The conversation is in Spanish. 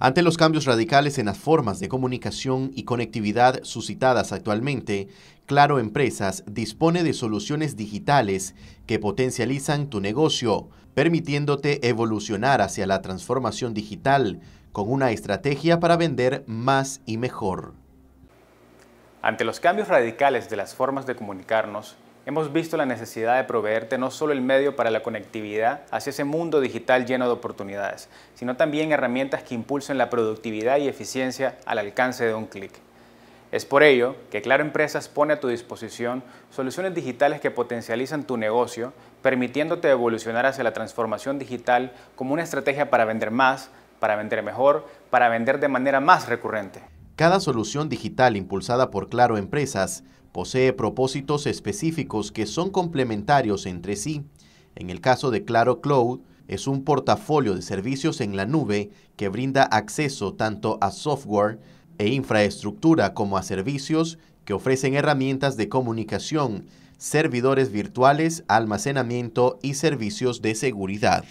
Ante los cambios radicales en las formas de comunicación y conectividad suscitadas actualmente, Claro Empresas dispone de soluciones digitales que potencializan tu negocio, permitiéndote evolucionar hacia la transformación digital con una estrategia para vender más y mejor. Ante los cambios radicales de las formas de comunicarnos, hemos visto la necesidad de proveerte no solo el medio para la conectividad hacia ese mundo digital lleno de oportunidades, sino también herramientas que impulsen la productividad y eficiencia al alcance de un clic. Es por ello que Claro Empresas pone a tu disposición soluciones digitales que potencializan tu negocio, permitiéndote evolucionar hacia la transformación digital como una estrategia para vender más, para vender mejor, para vender de manera más recurrente. Cada solución digital impulsada por Claro Empresas posee propósitos específicos que son complementarios entre sí. En el caso de Claro Cloud, es un portafolio de servicios en la nube que brinda acceso tanto a software e infraestructura como a servicios que ofrecen herramientas de comunicación, servidores virtuales, almacenamiento y servicios de seguridad.